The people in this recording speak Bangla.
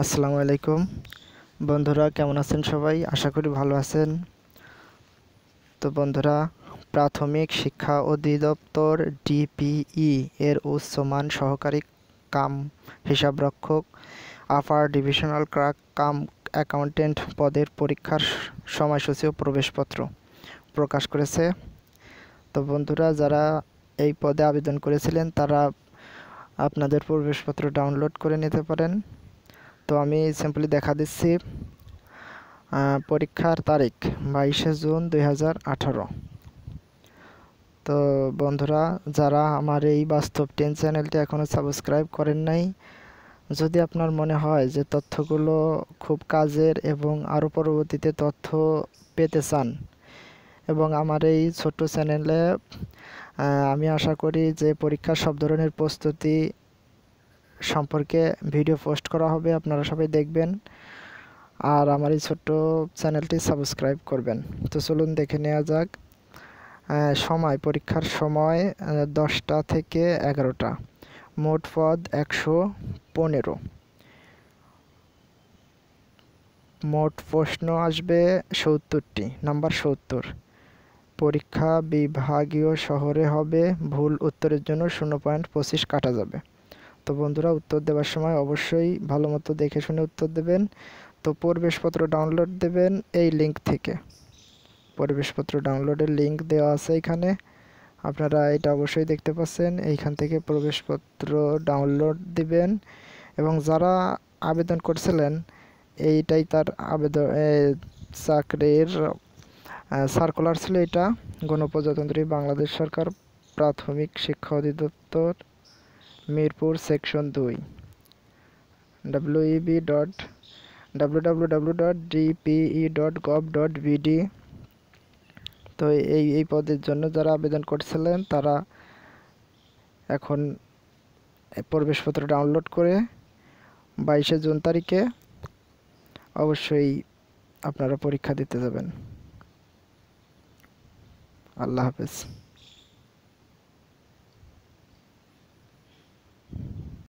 আসসালামু আলাইকুম বন্ধুরা কেমন আছেন সবাই আশা করি ভালো আছেন তো বন্ধুরা প্রাথমিক শিক্ষা অধিদপ্তর ডিপিই এর উচ্চমান সহকারী কাম হিসাবরক্ষক upper divisional clerk cum accountant পদের পরীক্ষার সময়সূচি ও প্রবেশপত্র প্রকাশ করেছে তো বন্ধুরা যারা এই পদে আবেদন করেছিলেন তারা আপনাদের প্রবেশপত্র ডাউনলোড করে নিতে পারেন তো আমি স্যাম্পলি দেখা দিচ্ছি পরীক্ষার তারিখ বাইশে জুন দুই তো বন্ধুরা যারা আমার এই বাস্তব টেন চ্যানেলটি এখনও সাবস্ক্রাইব করেন নাই যদি আপনার মনে হয় যে তথ্যগুলো খুব কাজের এবং আরও পরবর্তীতে তথ্য পেতে চান এবং আমার এই ছোট্ট চ্যানেলে আমি আশা করি যে পরীক্ষার সব ধরনের প্রস্তুতি সম্পর্কে ভিডিও পোস্ট করা হবে আপনারা সবাই দেখবেন আর আমার এই ছোট্ট চ্যানেলটি সাবস্ক্রাইব করবেন তো চলুন দেখে নেওয়া যাক সময় পরীক্ষার সময় দশটা থেকে এগারোটা মোট পদ একশো পনেরো মোট প্রশ্ন আসবে সত্তরটি নাম্বার সত্তর পরীক্ষা বিভাগীয় শহরে হবে ভুল উত্তরের জন্য শূন্য পয়েন্ট পঁচিশ কাটা যাবে তো বন্ধুরা উত্তর দেওয়ার সময় অবশ্যই ভালো মতো দেখে শুনে উত্তর দেবেন তো পরিবেশপত্র ডাউনলোড দেবেন এই লিঙ্ক থেকে পরিবেশপত্র ডাউনলোডের লিঙ্ক দেওয়া আছে এখানে আপনারা এটা অবশ্যই দেখতে পাচ্ছেন এইখান থেকে প্রবেশপত্র ডাউনলোড দিবেন এবং যারা আবেদন করছিলেন এইটাই তার আবেদন চাকরির সার্কুলার ছিল এটা গণপ্রজাতন্ত্রী বাংলাদেশ সরকার প্রাথমিক শিক্ষা অধিদপ্তর মিরপুর সেকশন দুই W E B dot WWW dot DPE dot gov dot BD তো এই এই পদের জন্য যারা আবেদন করছিলেন তারা এখন প্রবেশপত্র ডাউনলোড করে বাইশে জুন তারিখে অবশ্যই আপনারা পরীক্ষা দিতে যাবেন আল্লাহ হাফেজ